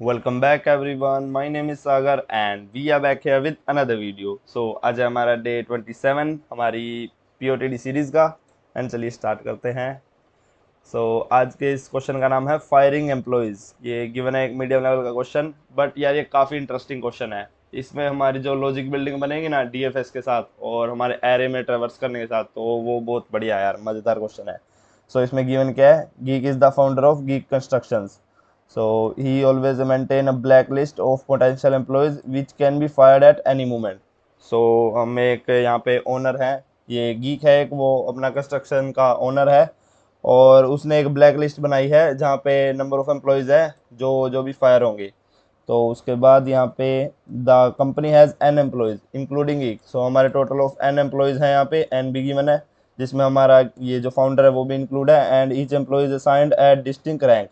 Welcome back everyone my name is Sagar and we are back here with another video so आज है हमारा day 27 हमारी POTD series का end चलिए start करते हैं सो so, आज के इस क्वेश्चन का नाम है फायरिंग एम्प्लॉयज़ ये गिवन है एक मीडियम लेवल का क्वेश्चन बट यार ये काफ़ी इंटरेस्टिंग क्वेश्चन है इसमें हमारी जो लॉजिक बिल्डिंग बनेगी ना डी के साथ और हमारे एरे में ट्रेवर्स करने के साथ तो वो बहुत बढ़िया यार मज़ेदार क्वेश्चन है सो so, इसमें गिवन क्या है Geek is the founder of Geek constructions So he always maintain a blacklist of potential employees which can be fired at any moment. So हम एक यहाँ पे ओनर हैं ये गीक है एक वो अपना कंस्ट्रक्शन का ओनर है और उसने एक ब्लैक लिस्ट बनाई है जहाँ पे नंबर ऑफ़ एम्प्लॉयज़ है जो जो भी फायर होंगे तो उसके बाद यहाँ पे the company has an employees including एक सो हमारे टोटल ऑफ एन एम्प्लॉयज़ हैं यहाँ पे एन बी गिवन है जिसमें हमारा ये जो फाउंडर है वो भी इंक्लूड है and each employees assigned at distinct rank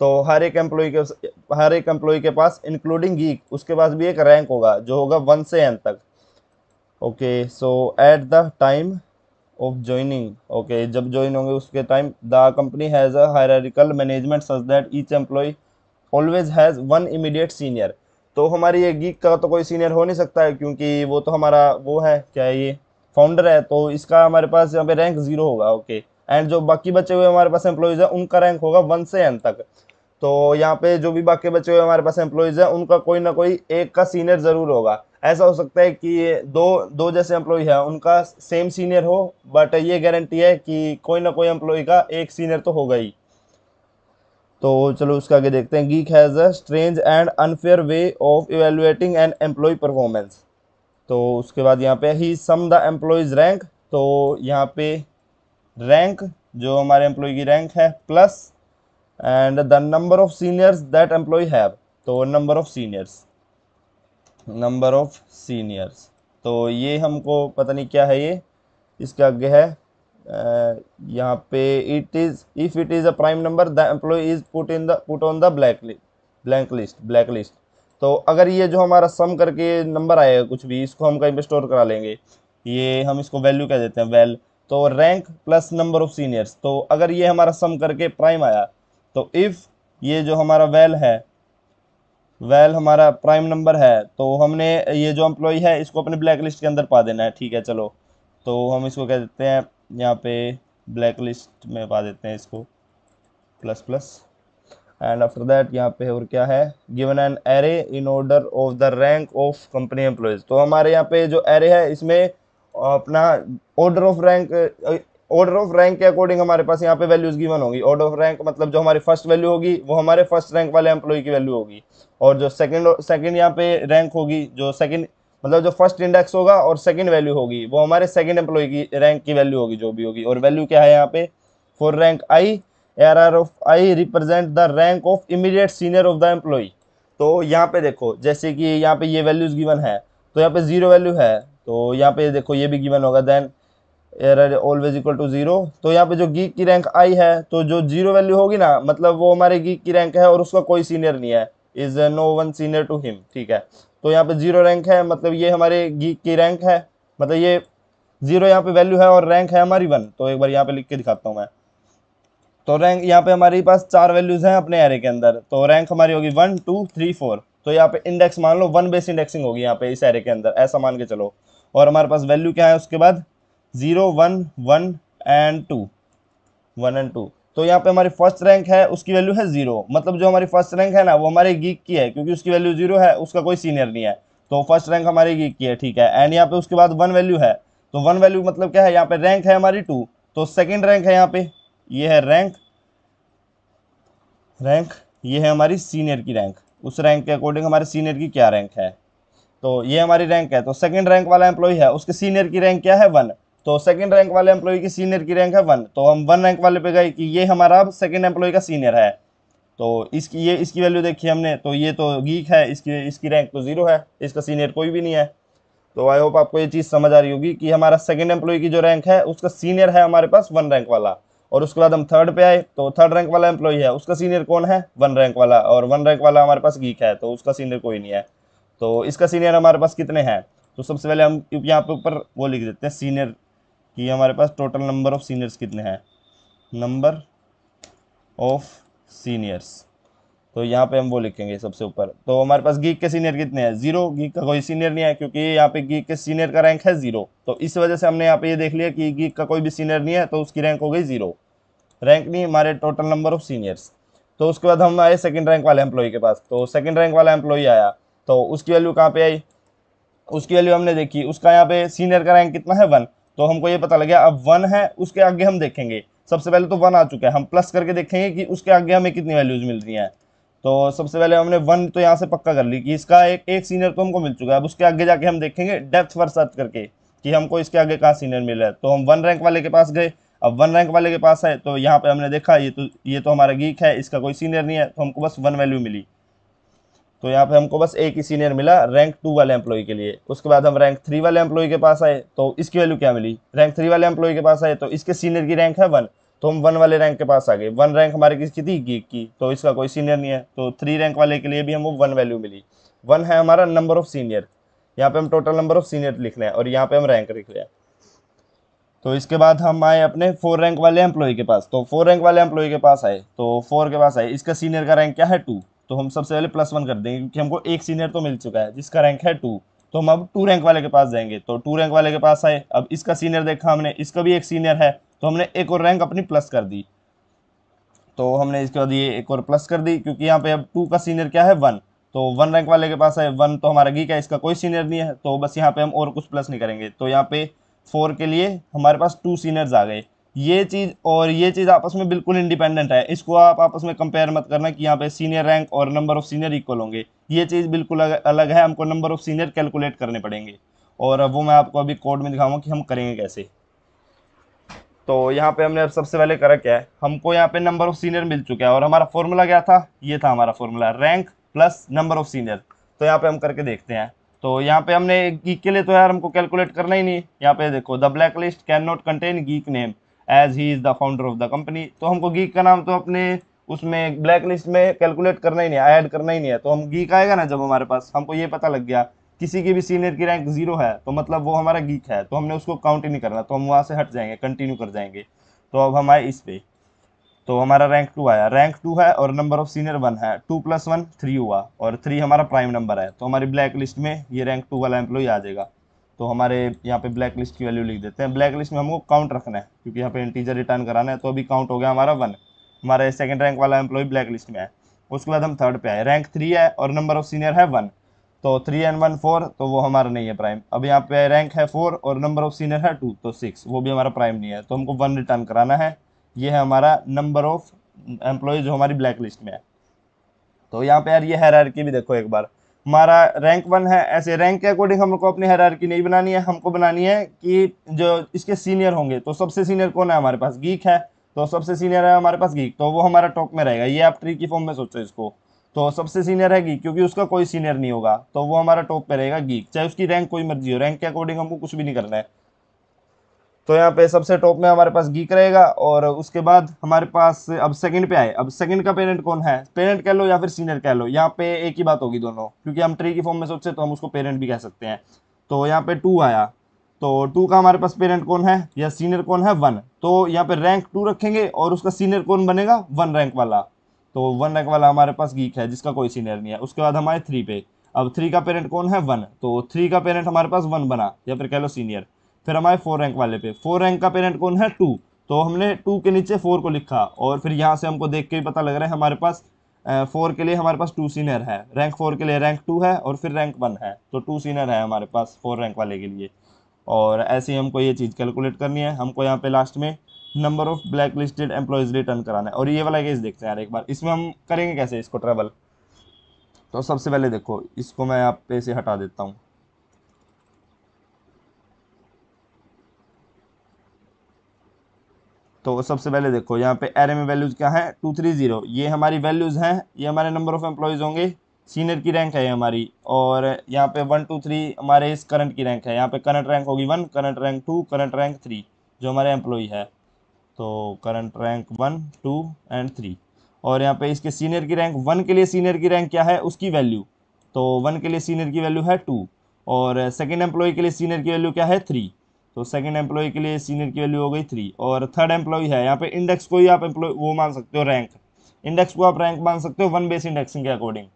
तो हर एक एम्प्लॉय के हर एक एम्प्लॉय के पास इंक्लूडिंग गीक उसके पास भी एक रैंक होगा जो होगा वन से एन तक okay so at the time of joining okay जब ज्वाइन होंगे उसके time the company has a hierarchical management such that each employee always has one immediate senior तो हमारी ये गीक का तो कोई सीनियर हो नहीं सकता है क्योंकि वो तो हमारा वो है क्या है ये फाउंडर है तो इसका हमारे पास यहाँ पे रैंक ज़ीरो होगा ओके okay. एंड जो बाकी बचे हुए हमारे पास एम्प्लॉयज़ हैं उनका रैंक होगा वन से एन तक तो यहाँ पे जो भी बाकी बचे हुए हमारे पास एम्प्लॉयज़ हैं उनका कोई ना कोई एक का सीनियर ज़रूर होगा ऐसा हो सकता है कि दो दो जैसे एम्प्लॉय है उनका सेम सीनियर हो बट ये गारंटी है कि कोई ना कोई एम्प्लॉय का एक सीनियर तो होगा ही तो चलो उसका आगे देखते हैं Geek has a strange and unfair way of evaluating an employee performance तो उसके बाद यहाँ पे ही सम द एम्प्लॉयज़ रैंक तो यहाँ पे रैंक जो हमारे एम्प्लॉय की रैंक है plus and the number of seniors that employee have तो number of seniors number of seniors तो ये हमको पता नहीं क्या है ये इसके आगे है यहाँ पे it is if it is a prime number the employee is put in the put on the black blank list black list तो अगर ये जो हमारा सम करके नंबर आएगा कुछ भी इसको हम कहीं पे स्टोर करा लेंगे ये हम इसको वैल्यू कह देते हैं वेल well, तो rank plus number of seniors तो अगर ये हमारा सम करके प्राइम आया तो इफ़ ये जो हमारा वेल है वेल हमारा प्राइम नंबर है तो हमने ये जो एम्प्लॉय है इसको अपने ब्लैक लिस्ट के अंदर पा देना है ठीक है चलो तो हम इसको कह देते हैं यहाँ पे ब्लैक लिस्ट में पा देते हैं इसको plus plus and after that यहाँ पे और क्या है given an array in order of the rank of company employees तो हमारे यहाँ पे जो एरे है इसमें अपना order of rank order of rank के अकॉर्डिंग हमारे पास यहाँ पे वैल्यूज गिवन होगी ऑर्डर ऑफ रैंक मतलब जो हमारी फर्स्ट वैल्यू होगी वो हमारे फर्स्ट रैंक वाले एम्प्लॉय की वैल्यू होगी और जो सेकंड सेकंड यहाँ पे रैंक होगी जो सेकंड मतलब जो फर्स्ट इंडेक्स होगा और सेकंड वैल्यू होगी वो हमारे सेकंड एम्प्लॉय की रैंक की वैल्यू होगी जो भी होगी और वैल्यू क्या है यहाँ पे for rank I arr R of I represent the rank of immediate senior of the employee तो यहाँ पे देखो जैसे कि यहाँ पे ये वैल्यूज गिवन है तो यहाँ पे जीरो वैल्यू है तो यहाँ पे देखो ये भी गिवन होगा then error always equal to zero तो यहाँ पे जो गीक की रैंक आई है तो जो जीरो वैल्यू होगी ना मतलब वो हमारे गीक की रैंक है और उसका कोई सीनियर नहीं है is no one senior to him ठीक है तो यहाँ पे जीरो रैंक है मतलब ये हमारे गीक की रैंक है मतलब ये जीरो यहाँ पे वैल्यू है और रैंक है हमारी वन तो एक बार यहाँ पे लिख के दिखाता हूँ मैं तो रैंक यहाँ पे हमारे पास चार वैल्यूज़ हैं अपने एरे के अंदर तो रैंक हमारी होगी वन टू थ्री फोर तो यहाँ पे इंडेक्स मान लो वन बेस इंडेक्सिंग होगी यहाँ पे इस एरे के अंदर ऐसा मान के चलो और हमारे पास वैल्यू क्या है उसके बाद zero one one and two one and two तो यहाँ पे हमारी फर्स्ट रैंक है उसकी वैल्यू है जीरो मतलब जो हमारी फर्स्ट रैंक है ना वो हमारे गीक की है क्योंकि उसकी वैल्यू जीरो है उसका कोई सीनियर नहीं है तो फर्स्ट रैंक हमारी गीक की है ठीक है एंड यहाँ पे उसके बाद वन वैल्यू है तो वन वैल्यू मतलब क्या है यहाँ पे रैंक है हमारी टू तो सेकेंड रैंक है यहाँ पे ये है रैंक रैंक ये है हमारी सीनियर की रैंक उस रैंक के अकॉर्डिंग हमारे सीनियर की क्या रैंक है तो ये हमारी रैंक है तो सेकेंड रैंक वाला एम्प्लॉय है उसके सीनियर की रैंक क्या है वन तो सेकंड रैंक वाले एम्प्लॉय की सीनियर की रैंक है वन तो हम वन रैंक वाले पे गए कि ये हमारा सेकंड एम्प्लॉय का सीनियर है तो इसकी ये इसकी वैल्यू देखी हमने तो ये तो गीक है इसकी इसकी रैंक तो ज़ीरो है इसका सीनियर कोई भी नहीं है तो आई होप आपको ये चीज़ समझ आ रही होगी कि हमारा सेकेंड एम्प्लॉय की जो रैंक है उसका सीनियर है हमारे पास वन रैंक वाला और उसके बाद हम थर्ड पे आए तो थर्ड रैंक वाला एम्प्लॉय है उसका सीनियर कौन है वन रैंक वाला और वन रैंक वाला हमारे पास गीक है तो उसका सीनियर कोई नहीं है तो इसका सीनियर हमारे पास कितने हैं तो सबसे पहले हम यहाँ पे ऊपर वो लिख देते हैं सीनियर कि हमारे पास टोटल नंबर ऑफ़ सीनियर्स कितने हैं नंबर ऑफ सीनियर्स तो यहाँ पे हम वो लिखेंगे सबसे ऊपर तो हमारे पास गीक के सीनियर कितने हैं जीरो गीक का कोई सीनियर नहीं है क्योंकि यहाँ पे गीक के सीनियर का रैंक है जीरो तो इस वजह से हमने यहाँ पे ये देख लिया कि गीक का कोई भी सीनियर नहीं है तो उसकी रैंक हो गई जीरो रैंक नहीं हमारे टोटल नंबर ऑफ सीनियर्स तो उसके बाद हम आए सेकेंड रैंक वाले एम्प्लॉय के पास तो सेकेंड रैंक वाला एम्प्लॉय आया तो उसकी वैल्यू कहाँ पे आई उसकी वैल्यू हमने देखी उसका यहाँ पे सीनियर का रैंक कितना है वन तो हमको ये पता लग गया अब वन है उसके आगे हम देखेंगे सबसे पहले तो वन आ चुका है हम प्लस करके देखेंगे कि उसके आगे हमें कितनी वैल्यूज़ मिल रही हैं तो सबसे पहले हमने वन तो यहाँ से पक्का कर ली कि इसका एक एक सीनियर तो हमको मिल चुका है अब उसके आगे जाके हम देखेंगे डेप्थ पर सर्च करके कि हमको इसके आगे कहाँ सीनियर मिला है तो हम वन रैंक वाले के पास गए अब वन रैंक वाले के पास है तो यहाँ पे हमने देखा ये तो ये तो हमारा गीक है इसका कोई सीनियर नहीं है तो हमको बस वन वैल्यू मिली तो यहाँ पे हमको बस एक ही सीनियर मिला रैंक टू वाले एम्प्लॉय के लिए उसके बाद हम रैंक थ्री वाले एम्प्लॉय के पास आए तो इसकी वैल्यू क्या मिली रैंक थ्री वाले एम्प्लॉय के पास आए तो इसके सीनियर की रैंक है वन तो हम वन वाले रैंक के पास आ गए वन रैंक हमारे किसकी थी गीक की तो इसका कोई सीनियर नहीं है तो थ्री रैंक वाले के लिए भी हमको वन वैल्यू मिली वन है हमारा नंबर ऑफ सीनियर यहाँ पे हम टोटल नंबर ऑफ सीनियर लिख रहे हैं और यहाँ पे हम रैंक लिख रहे हैं तो इसके बाद हम आए अपने फोर रैंक वाले एम्प्लॉय के पास तो फोर रैंक वाले एम्प्लॉय के पास आए तो फोर के पास आए इसका सीनियर का रैंक क्या है टू तो हम सबसे पहले प्लस वन कर देंगे क्योंकि हमको एक सीनियर तो मिल चुका है जिसका रैंक है टू तो हम अब टू रैंक वाले के पास जाएंगे तो टू रैंक वाले के पास आए अब इसका सीनियर देखा हमने इसका भी एक सीनियर है तो हमने एक और रैंक अपनी प्लस कर दी तो हमने इसके बाद ये एक और प्लस कर दी क्योंकि यहाँ पे अब टू का सीनियर क्या है वन तो वन रैंक वाले के पास है वन तो हमारा गी का इसका कोई सीनियर नहीं है तो बस यहाँ पे हम और कुछ प्लस नहीं करेंगे तो यहाँ पे फोर के लिए हमारे पास टू सीनियर्स आ गए ये चीज़ और ये चीज़ आपस में बिल्कुल इंडिपेंडेंट है इसको आप आपस में कंपेयर मत करना कि यहाँ पे सीनियर रैंक और नंबर ऑफ़ सीनियर इक्वल होंगे ये चीज़ बिल्कुल अलग है हमको नंबर ऑफ़ सीनियर कैलकुलेट करने पड़ेंगे और वो मैं आपको अभी कोड में दिखाऊंगा कि हम करेंगे कैसे तो यहाँ पे हमने सबसे पहले करा क्या है हमको यहाँ पे नंबर ऑफ़ सीनियर मिल चुका है और हमारा फॉर्मूला क्या था ये था हमारा formula rank plus number of senior तो यहाँ पे हम करके देखते हैं तो यहाँ पे हमने गीक के लिए तो यार हमको कैलकुलेट करना ही नहीं यहाँ पे देखो the black list can not contain Geek name as he is the founder of the company तो हमको गीक का नाम तो अपने उसमें ब्लैक लिस्ट में कैलकुलेट करना ही नहीं है ऐड करना ही नहीं है तो हम गीक आएगा ना जब हमारे पास हमको ये पता लग गया किसी की भी सीनियर की रैंक जीरो है तो मतलब वो हमारा गीक है तो हमने उसको काउंट ही नहीं करना तो हम वहाँ से हट जाएंगे कंटिन्यू कर जाएंगे तो अब हम आए इस पर तो हमारा रैंक टू आया रैंक टू है और नंबर ऑफ सीनियर वन है टू प्लस वन थ्री हुआ और थ्री हमारा प्राइम नंबर है तो हमारी ब्लैक लिस्ट में ये रैंक टू वाला एम्प्लॉय आ जाएगा तो हमारे यहाँ पे ब्लैक लिस्ट की वैल्यू लिख देते हैं ब्लैक लिस्ट में हमको काउंट रखना है क्योंकि यहाँ पे इंटीजर रिटर्न कराना है तो अभी काउंट हो गया हमारा वन हमारे सेकंड रैंक वाला एम्प्लॉय ब्लैक लिस्ट में है उसके बाद हम थर्ड पे आए रैंक थ्री है और नंबर ऑफ सीनियर है वन तो थ्री एंड वन फोर तो वो हमारा नहीं है प्राइम अब यहाँ पे रैंक है फोर और नंबर ऑफ सीनियर है टू तो सिक्स वो भी हमारा प्राइम नहीं है तो हमको वन रिटर्न कराना है ये है हमारा नंबर ऑफ एम्प्लॉय जो हमारी ब्लैक लिस्ट में है तो यहाँ पे यार ये हैरारकी भी देखो एक बार हमारा रैंक वन है ऐसे रैंक के अकॉर्डिंग हमको अपनी की नहीं बनानी है हमको बनानी है कि जो इसके सीनियर होंगे तो सबसे सीनियर कौन है हमारे पास गीक है तो सबसे सीनियर है हमारे पास गीक तो वो हमारा टॉप में रहेगा ये आप ट्री की फॉर्म में सोचो इसको तो सबसे सीनियर है गीक क्योंकि उसका कोई सीनियर नहीं होगा तो वो हमारा टॉप पर रहेगा गीक चाहे उसकी रैंक कोई मर्जी हो रैंक के अकॉर्डिंग हमको कुछ भी नहीं करना है तो यहाँ पे सबसे टॉप में हमारे पास गीक रहेगा और उसके बाद हमारे पास अब सेकंड पे आए अब सेकंड का पेरेंट कौन है पेरेंट कह लो या फिर सीनियर कह लो यहाँ पे एक ही बात होगी दोनों क्योंकि हम ट्री की फॉर्म में सोचते तो हम उसको पेरेंट भी कह सकते हैं तो यहाँ पे टू आया तो टू का हमारे पास पेरेंट कौन है या सीनियर कौन है वन तो यहाँ पे रैंक टू रखेंगे और उसका सीनियर कौन बनेगा वन रैंक वाला तो वन रैंक वाला हमारे पास गीक है जिसका कोई सीनियर नहीं है उसके बाद हमारे थ्री पे अब थ्री का पेरेंट कौन है वन तो थ्री का पेरेंट हमारे पास वन बना या फिर कह लो सीनियर फिर हमारे फोर रैंक वाले पे फोर रैंक का पेरेंट कौन है टू तो हमने टू के नीचे फोर को लिखा और फिर यहाँ से हमको देख के भी पता लग रहा है हमारे पास फोर के लिए हमारे पास टू सीनियर है रैंक फोर के लिए रैंक टू है और फिर रैंक वन है तो टू सीनियर है हमारे पास फोर रैंक वाले के लिए और ऐसे ही हमको ये चीज़ कैलकुलेट करनी है हमको यहाँ पे लास्ट में number of black listed employees return कराना है और ये वाला केस देखते हैं यार एक बार इसमें हम करेंगे कैसे इसको ट्रेवल तो सबसे पहले देखो इसको मैं यहाँ पे से हटा देता हूँ तो सबसे पहले देखो यहाँ पे एरे में वैल्यूज़ क्या है टू थ्री ज़ीरो ये हमारी वैल्यूज़ हैं ये हमारे नंबर ऑफ़ एम्प्लॉयज़ होंगे सीनियर की रैंक है हमारी और यहाँ पे वन टू थ्री हमारे इस करंट की रैंक है यहाँ पे करंट रैंक होगी one current rank two current rank three जो हमारे एम्प्लॉय है तो current rank one two and three और यहाँ पे इसके सीनियर की रैंक वन के लिए सीनियर की रैंक क्या है उसकी वैल्यू तो वन के लिए सीनियर की वैल्यू है टू और सेकेंड एम्प्लॉय के लिए सीनियर की वैल्यू क्या है थ्री तो सेकंड एम्प्लॉय के लिए सीनियर की वैल्यू हो गई थ्री और थर्ड एम्प्लॉय है यहाँ पे इंडेक्स को ही आप एम्प्लॉय वो मान सकते हो रैंक इंडेक्स को आप रैंक मान सकते हो वन बेस इंडेक्सिंग के अकॉर्डिंग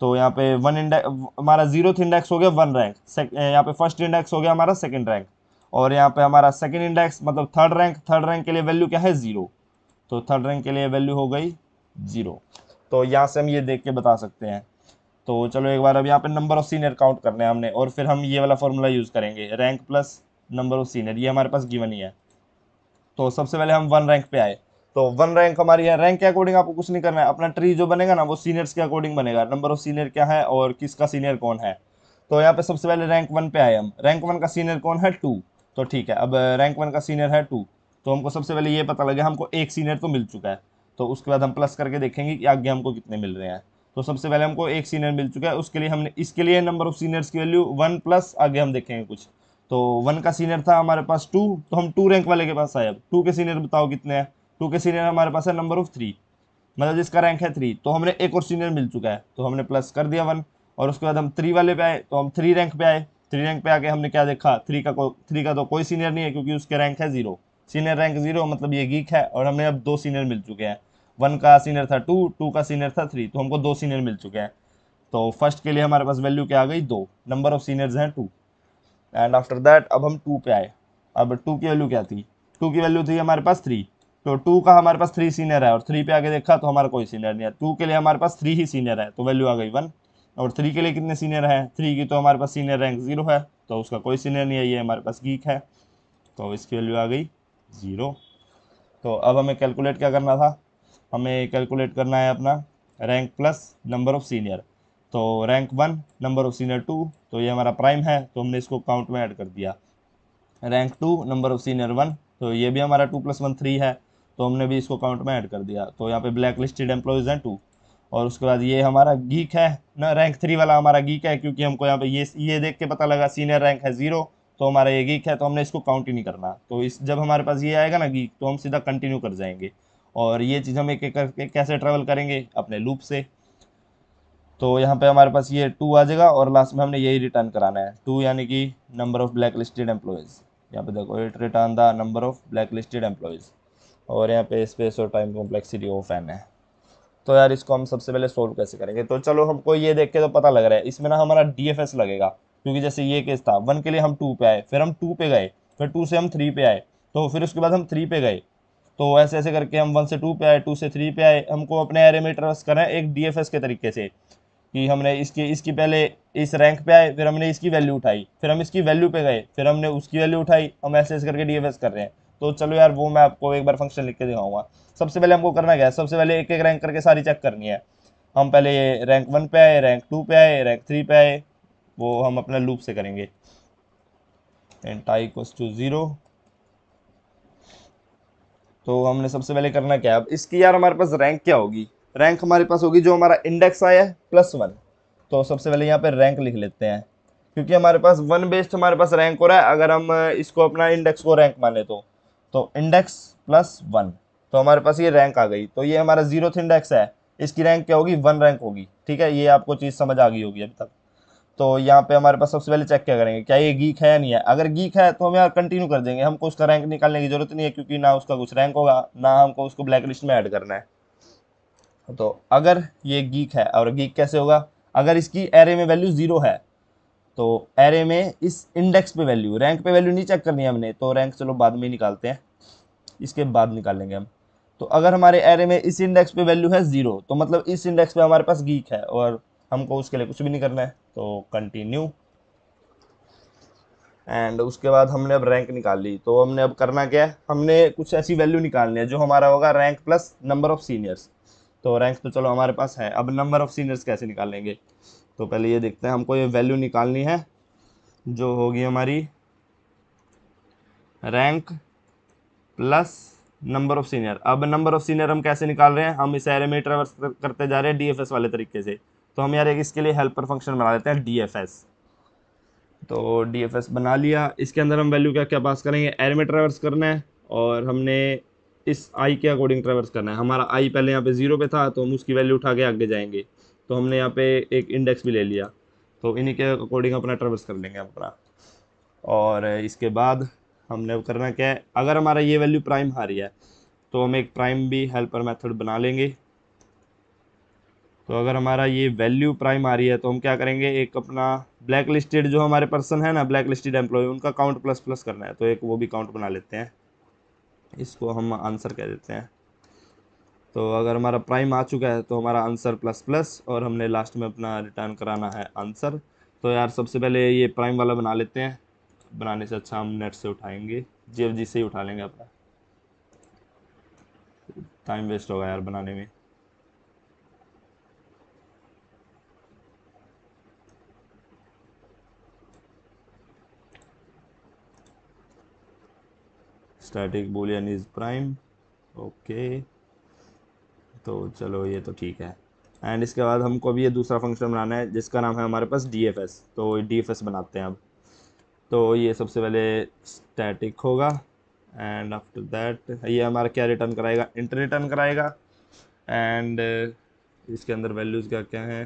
तो यहाँ पे वन इंडेक्स हमारा जीरो इंडेक्स हो गया वन रैंक यहाँ पे फर्स्ट इंडेक्स हो गया हमारा सेकेंड रैंक और यहाँ पे हमारा सेकेंड इंडेक्स मतलब थर्ड रैंक थर्ड रैंक के लिए वैल्यू क्या है ज़ीरो तो थर्ड रैंक के लिए वैल्यू हो गई ज़ीरो तो यहाँ से हम ये देख के बता सकते हैं तो चलो एक बार अब यहाँ पे नंबर ऑफ सीनियर काउंट करने हैं हमने और फिर हम ये वाला फॉर्मूला यूज़ करेंगे rank plus number of senior ये हमारे पास गिवन ही है तो सबसे पहले हम वन रैंक पे आए तो वन रैंक हमारी है रैंक के अकॉर्डिंग आपको कुछ नहीं करना है अपना ट्री जो बनेगा ना वो सीनियर्स के अकॉर्डिंग बनेगा नंबर ऑफ सीनियर क्या है और किसका सीनियर कौन है तो यहाँ पे सबसे पहले रैंक वन पे आए हम रैंक वन का सीनियर कौन है टू तो ठीक है अब रैंक uh, वन का सीनियर है टू तो हमको सबसे पहले ये पता लगे हमको एक सीनियर तो मिल चुका है तो उसके बाद हम प्लस करके देखेंगे कि आगे हमको कितने मिल रहे हैं तो सबसे पहले हमको एक सीनियर मिल चुका है उसके लिए हमने इसके लिए नंबर ऑफ सीनियर्स की वैल्यू वन प्लस आगे हम देखेंगे कुछ तो वन का सीनियर था हमारे पास टू तो हम टू रैंक वाले के पास आए अब टू के सीनियर बताओ कितने हैं टू के सीनियर हमारे पास है नंबर ऑफ थ्री मतलब जिसका रैंक है थ्री तो हमने एक और सीनियर मिल चुका है तो हमने प्लस कर दिया वन और उसके बाद हम थ्री वाले पे आए तो हम थ्री रैंक पे आए थ्री रैंक पे आके हमने क्या देखा थ्री का थ्री का तो कोई सीनियर नहीं है क्योंकि उसके रैंक है जीरो सीनियर रैंक जीरो मतलब ये गीक है और हमें अब दो सीनियर मिल चुके हैं वन का सीनियर था टू टू का सीनियर था थ्री तो हमको दो सीनियर मिल चुके हैं तो फर्स्ट के लिए हमारे पास वैल्यू क्या आ गई दो नंबर ऑफ सीनियर्स हैं टू एंड आफ्टर दैट अब हम टू पे आए अब टू की वैल्यू क्या थी टू की वैल्यू थी हमारे पास थ्री तो टू का हमारे पास थ्री सीनियर है और थ्री पे आगे देखा तो हमारा कोई सीनियर नहीं है टू के लिए हमारे पास थ्री ही सीनियर है तो वैल्यू आ गई वन और थ्री के लिए कितने सीनियर हैं थ्री की तो हमारे पास सीनियर रैंक जीरो है तो उसका कोई सीनियर नहीं है ये हमारे पास गीक है तो इसकी वैल्यू आ गई ज़ीरो तो अब हमें कैलकुलेट क्या करना था हमें कैलकुलेट करना है अपना rank plus number of senior तो rank one number of senior two तो ये हमारा प्राइम है तो हमने इसको काउंट में ऐड कर दिया rank two number of senior one तो ये भी हमारा टू प्लस वन थ्री है तो हमने भी इसको काउंट में ऐड कर दिया तो यहाँ पे ब्लैक लिस्टेड एम्प्लॉयज़ हैं टू और उसके बाद ये हमारा गीक है ना रैंक थ्री वाला हमारा गीक है क्योंकि हमको यहाँ पे ये ये देख के पता लगा सीनियर रैंक है ज़ीरो तो हमारा ये गीक है तो हमने इसको काउंट ही नहीं करना तो इस जब हमारे पास ये आएगा ना गीक तो हम सीधा कंटिन्यू कर जाएंगे और ये चीज़ हम एक एक करके कैसे ट्रेवल करेंगे अपने लूप से तो यहाँ पे हमारे पास ये टू आ जाएगा और लास्ट में हमने यही रिटर्न कराना है टू यानी कि number of black listed employees यहाँ पे देखो it return the number of black listed employees और यहाँ पे स्पेस और टाइम कॉम्प्लेक्सिटी ऑफ एन है तो यार इसको हम सबसे पहले सोल्व कैसे करेंगे तो चलो हमको ये देख के तो पता लग रहा है इसमें ना हमारा डी लगेगा क्योंकि जैसे ये केस था वन के लिए हम टू पे आए फिर हम टू पे गए फिर टू से हम थ्री पे आए तो फिर उसके बाद हम थ्री पे गए तो ऐसे ऐसे करके हम वन से टू पे आए टू से थ्री पे आए हमको अपने एरे में ट्रस्ट करें एक डी के तरीके से कि हमने इसकी इसकी पहले इस रैंक पे आए फिर हमने इसकी वैल्यू उठाई फिर हम इसकी वैल्यू पे गए फिर हमने उसकी वैल्यू उठाई हम ऐसे ऐसे करके डी कर रहे हैं तो चलो यार वो मैं आपको एक बार फंक्शन लिख के दिखाऊंगा सबसे पहले हमको करना क्या है सबसे पहले एक एक रैंक करके सारी चेक करनी है हम पहले रैंक वन पे आए रैंक टू पे आए रैंक थ्री पे आए वो हम अपना लूप से करेंगे टू ज़ीरो तो हमने सबसे पहले करना क्या है अब इसकी यार हमारे पास रैंक क्या होगी रैंक हमारे पास होगी जो हमारा इंडेक्स आया है प्लस वन तो सबसे पहले यहाँ पे रैंक लिख लेते हैं क्योंकि हमारे पास वन बेस्ड हमारे पास रैंक हो रहा है अगर हम इसको अपना इंडेक्स को रैंक माने तो तो इंडेक्स प्लस वन तो हमारे पास ये रैंक आ गई तो ये हमारा जीरोथ इंडेक्स है इसकी रैंक क्या होगी वन रैंक होगी ठीक है ये आपको चीज़ समझ आ गई होगी अभी तक तो यहाँ पे हमारे पास सबसे पहले चेक क्या करेंगे क्या ये गीक है या नहीं है अगर गीक है तो हम यहाँ कंटिन्यू कर देंगे हमको उसका रैंक निकालने की जरूरत नहीं है क्योंकि ना उसका कुछ रैंक होगा ना हमको उसको ब्लैक लिस्ट में ऐड करना है तो अगर ये गीक है और गीक कैसे होगा अगर इसकी एरे में वैल्यू ज़ीरो है तो एरे में इस इंडेक्स पे वैल्यू रैंक पे वैल्यू नहीं चेक करनी है हमने तो रैंक चलो बाद में ही निकालते हैं इसके बाद निकालेंगे हम तो अगर हमारे एरे में इस इंडेक्स पे वैल्यू है ज़ीरो तो मतलब इस इंडेक्स पे हमारे पास गीक है और हमको उसके लिए कुछ भी नहीं करना है तो कंटिन्यू एंड उसके बाद हमने अब रैंक निकाल ली तो हमने अब करना क्या है हमने कुछ ऐसी वैल्यू निकालनी है जो हमारा होगा rank plus number of seniors तो रैंक्स तो चलो हमारे पास है अब नंबर ऑफ़ सीनियर्स कैसे निकालेंगे तो पहले ये देखते हैं हमको ये वैल्यू निकालनी है जो होगी हमारी rank plus number of senior अब नंबर ऑफ सीनियर हम कैसे निकाल रहे हैं हम इस एरे में ट्रेवर्स करते जा रहे हैं डीएफएस वाले तरीके से तो हम यार एक इसके लिए हेल्पर फंक्शन बना लेते हैं डीएफएस तो डीएफएस बना लिया इसके अंदर हम वैल्यू क्या क्या पास करेंगे एरे में ट्रेवर्स करना है और हमने इस आई के अकॉर्डिंग ट्रेवर्स करना है हमारा आई पहले यहाँ पे ज़ीरो पे था तो हम उसकी वैल्यू उठा के आगे जाएंगे तो हमने यहाँ पे एक इंडेक्स भी ले लिया तो इन्हीं के अकॉर्डिंग अपना ट्रेवर्स कर लेंगे अपना और इसके बाद हमने करना क्या है अगर हमारा ये वैल्यू प्राइम हारी है तो हम एक प्राइम भी हेल्पर मैथड बना लेंगे तो अगर हमारा ये वैल्यू प्राइम आ रही है तो हम क्या करेंगे एक अपना ब्लैक लिस्टेड जो हमारे पर्सन है ना ब्लैक लिस्टेड एम्प्लॉय उनका काउंट प्लस प्लस करना है तो एक वो भी काउंट बना लेते हैं इसको हम आंसर कह देते हैं तो अगर हमारा प्राइम आ चुका है तो हमारा आंसर प्लस प्लस और हमने लास्ट में अपना रिटर्न कराना है आंसर तो यार सबसे पहले ये प्राइम वाला बना लेते हैं बनाने से अच्छा हम नेट से उठाएंगे जी से ही उठा लेंगे अपना टाइम वेस्ट होगा यार बनाने में static boolean is prime okay तो चलो ये तो ठीक है एंड इसके बाद हमको अभी ये दूसरा फंक्शन बनाना है जिसका नाम है हमारे पास डी एफ एस तो डी एफ एस बनाते हैं अब तो ये सबसे पहले स्टैटिक होगा एंड आफ्टर दैट ये हमारा क्या रिटर्न कराएगा इंटर रिटर्न कराएगा एंड इसके अंदर वैल्यूज़ का क्या है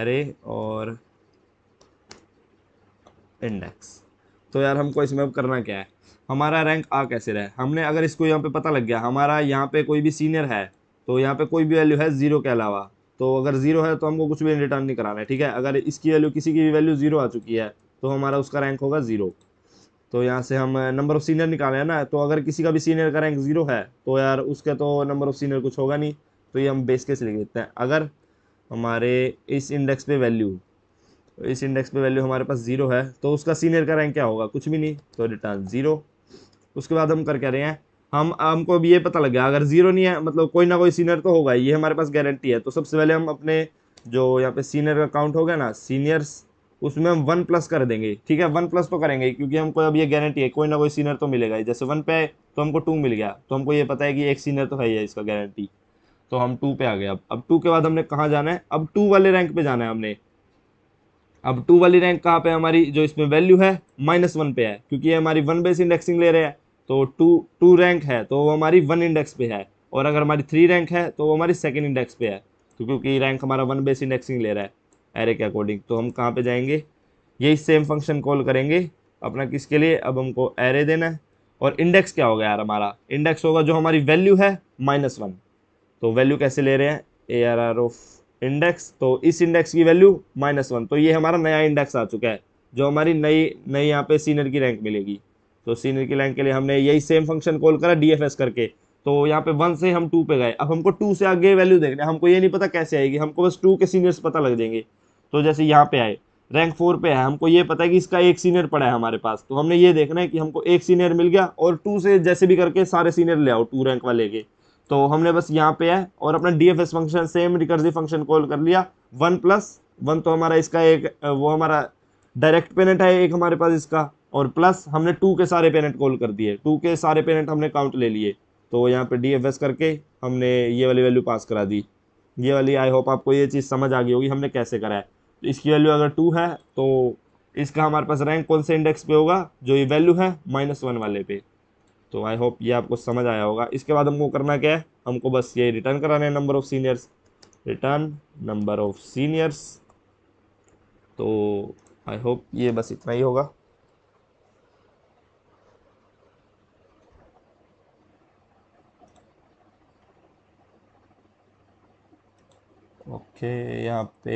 एरे और इंडेक्स तो यार हमको इसमें अब करना क्या है हमारा रैंक आ कैसे रहा हमने अगर इसको यहाँ पे पता लग गया हमारा यहाँ पे कोई भी सीनियर है तो यहाँ पे कोई भी वैल्यू है ज़ीरो के अलावा तो अगर ज़ीरो है तो हमको कुछ भी रिटर्न नहीं कराना है ठीक है अगर इसकी वैल्यू किसी की भी वैल्यू ज़ीरो आ चुकी है तो हमारा उसका रैंक होगा ज़ीरो तो यहाँ से हम नंबर ऑफ़ सीनियर निकाले हैं ना तो अगर किसी का भी सीनियर का रैंक ज़ीरो है तो यार उसके तो नंबर ऑफ़ सीनियर कुछ होगा नहीं तो ये हम बेस केस लिख देते हैं अगर हमारे इस इंडेक्स पे वैल्यू इस इंडेक्स में वैल्यू हमारे पास जीरो है तो उसका सीनियर का रैंक क्या होगा कुछ भी नहीं तो रिटर्न जीरो उसके बाद हम कर कह रहे हैं हम हमको अब ये पता लग गया अगर जीरो नहीं है मतलब कोई ना कोई सीनियर तो होगा ये हमारे पास गारंटी है तो सबसे पहले हम अपने जो यहाँ पे सीनियर का अकाउंट हो गया ना सीनियर्स उसमें हम वन प्लस कर देंगे ठीक है वन प्लस तो करेंगे क्योंकि हमको अब ये गारंटी है कोई ना कोई सीनियर तो मिलेगा जैसे वन पे तो हमको टू मिल गया तो हमको ये पता है कि एक सीनियर तो है ही है इसका गारंटी तो हम टू पे आ गए अब अब टू के बाद हमने कहाँ जाना है अब टू वाले रैंक पे जाना है हमने अब टू वाली रैंक कहाँ पे हमारी जो इसमें वैल्यू है माइनस वन पे है क्योंकि ये हमारी वन बेस इंडेक्सिंग ले रहे हैं तो टू टू रैंक है तो वो हमारी वन इंडेक्स पे है और अगर हमारी थ्री रैंक है तो वो हमारी सेकेंड इंडेक्स पे है तो क्योंकि रैंक हमारा वन बेस इंडेक्सिंग ले रहा है एरे के अकॉर्डिंग तो हम कहाँ पर जाएंगे यही सेम फंक्शन कॉल करेंगे अपना किसके लिए अब हमको एरे देना है और इंडेक्स क्या होगा यार हमारा इंडेक्स होगा जो हमारी वैल्यू है माइनस वन तो वैल्यू कैसे ले रहे हैं A R R of index तो इस इंडेक्स की वैल्यू माइनस वन तो ये हमारा नया इंडेक्स आ चुका है जो हमारी नई नई यहाँ पे सीनियर की रैंक मिलेगी तो सीनियर की रैंक के लिए हमने यही सेम फंक्शन कॉल करा डी करके तो यहाँ पे वन से हम टू पे गए अब हमको टू से आगे वैल्यू देखना है हमको ये नहीं पता कैसे आएगी हमको बस टू के सीनियर्स पता लग जाएंगे तो जैसे यहाँ पे आए रैंक फोर पे है हमको ये पता है कि इसका एक सीनियर पड़ा है हमारे पास तो हमने ये देखना है कि हमको एक सीनियर मिल गया और टू से जैसे भी करके सारे सीनियर ले आओ टू रैंक वाले के तो हमने बस यहाँ पे है और अपना D F S function same recursive function call कर लिया वन प्लस वन तो हमारा इसका एक वो हमारा डायरेक्ट पेनेंट है एक हमारे पास इसका और प्लस हमने टू के सारे पेनेंट कॉल कर दिए टू के सारे पेनेंट हमने काउंट ले लिए तो यहाँ पे एस करके हमने ये वाली वैल्यू पास करा दी ये वाली आई होप आपको ये चीज़ समझ आ गई होगी हमने कैसे करा है तो इसकी वैल्यू अगर टू है तो इसका हमारे पास रैंक कौन से इंडेक्स पे होगा जो ये वैल्यू है माइनस वन वाले पे तो आई होप ये आपको समझ आया होगा इसके बाद हमको करना क्या है हमको बस ये रिटर्न कराना है number of seniors return number of seniors तो आई होप ये बस इतना ही होगा ओके okay, यहाँ पे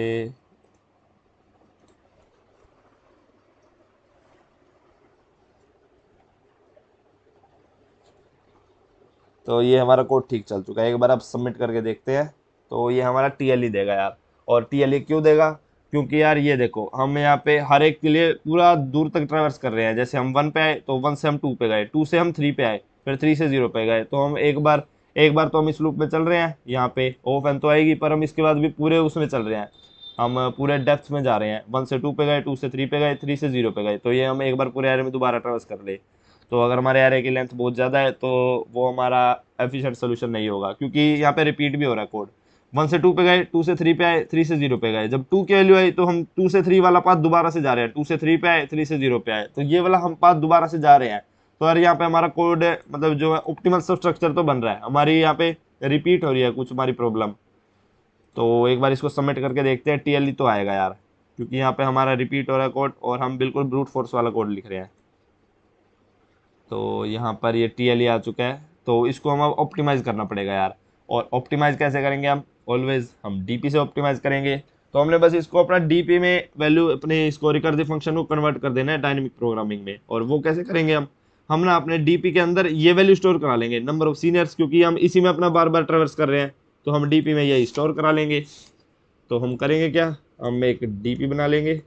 तो ये हमारा कोड ठीक चल चुका है एक बार आप सबमिट करके देखते हैं तो ये हमारा टी एल ई देगा यार और टी एल ई क्यों देगा क्योंकि यार ये देखो हम यहाँ पे हर एक के लिए पूरा दूर तक ट्रैवर्स कर रहे हैं जैसे हम वन पे आए तो वन से हम टू पे गए टू से हम थ्री पे आए फिर थ्री से जीरो पे गए तो हम एक बार एक बार तो हम इस लूप में चल रहे हैं यहाँ पे ओ एन तो आएगी पर हम इसके बाद भी पूरे उसमें चल रहे हैं हम पूरे डेप्थ में जा रहे हैं वन से टू पे गए टू से थ्री पे गए थ्री से जीरो पे गए तो ये हम एक बार पूरे एयर में दोबारा ट्रेवल्स कर ले तो अगर हमारे एरे की लेंथ बहुत ज़्यादा है तो वो हमारा एफिशिएंट सोल्यूशन नहीं होगा क्योंकि यहाँ पे रिपीट भी हो रहा है कोड वन से टू पे गए टू से थ्री पे आए थ्री से जीरो पे गए जब टू की वैल्यू आई तो हम टू से थ्री वाला पाथ दोबारा से जा रहे हैं टू से थ्री पे आए थ्री से जीरो पे आए तो ये वाला हम पाथ दोबारा से जा रहे हैं तो यार यहाँ पे हमारा कोड मतलब जो है ऑप्टिमल सब स्ट्रक्चर तो बन रहा है हमारी यहाँ पे रिपीट हो रही है कुछ हमारी प्रॉब्लम तो एक बार इसको सबमिट करके देखते हैं टी e तो आएगा यार क्योंकि यहाँ पे हमारा रिपीट हो रहा है कोड और हम बिल्कुल ब्रूट फोर्स वाला कोड लिख रहे हैं तो यहाँ पर ये टी e आ चुका है तो इसको हम अब ऑप्टिमाइज़ करना पड़ेगा यार और ऑप्टिमाइज़ कैसे करेंगे हम ऑलवेज़ हम डी से ऑप्टिमाइज़ करेंगे तो हमने बस इसको अपना डी में वैल्यू अपने इसको रिकर्सिव फंक्शन को कन्वर्ट कर देना है डायनेमिक प्रोग्रामिंग में और वो कैसे करेंगे हम हम ना अपने डी के अंदर ये वैल्यू स्टोर करा लेंगे नंबर ऑफ सीनियर्स क्योंकि हम इसी में अपना बार बार ट्रेवर्स कर रहे हैं तो हम डी में यही स्टोर करा लेंगे तो हम करेंगे क्या हम एक डी बना लेंगे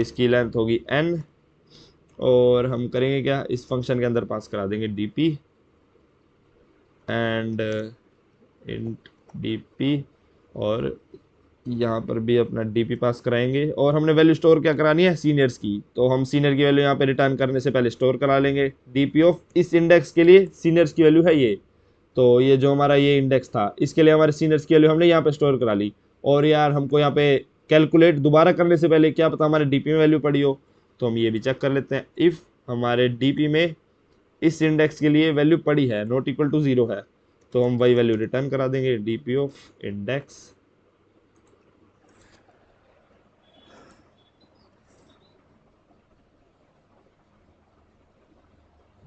इसकी लेंथ होगी एन और हम करेंगे क्या इस फंक्शन के अंदर पास करा देंगे D P and int D P और यहाँ पर भी अपना डी पी पास कराएंगे और हमने वैल्यू स्टोर क्या करानी है सीनियर्स की तो हम सीनियर की वैल्यू यहाँ पे रिटर्न करने से पहले स्टोर करा लेंगे डी पी ऑफ इस इंडेक्स के लिए सीनियर्स की वैल्यू है ये तो ये जो हमारा ये इंडेक्स था इसके लिए हमारे सीनियर्स की वैल्यू हमने यहाँ पे स्टोर करा ली और यार हमको यहाँ पे कैलकुलेट दोबारा करने से पहले क्या पता हमारे डी पी में वैल्यू पड़ी हो तो हम ये भी चेक कर लेते हैं इफ़ हमारे डी में इस इंडेक्स के लिए वैल्यू पड़ी है नॉट इक्वल टू ज़ीरो है तो हम वही वैल्यू रिटर्न करा देंगे डी पी ऑफ इंडेक्स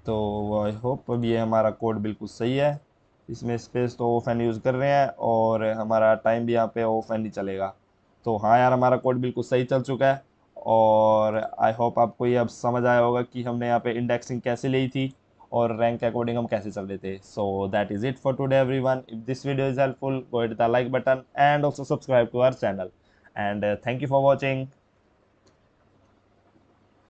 तो आई होप अब ये हमारा कोड बिल्कुल सही है इसमें स्पेस तो ऑफ एन यूज़ कर रहे हैं और हमारा टाइम भी यहाँ पे ऑफ एन ही चलेगा तो हाँ यार हमारा कोड बिल्कुल सही चल चुका है और आई होप आपको ये अब समझ आया होगा कि हमने यहाँ पे इंडेक्सिंग कैसे ली थी और रैंक अकॉर्डिंग हम कैसे चल रहे थे so that is it for today everyone if this video is helpful go it the like button and also subscribe to our channel and thank you for watching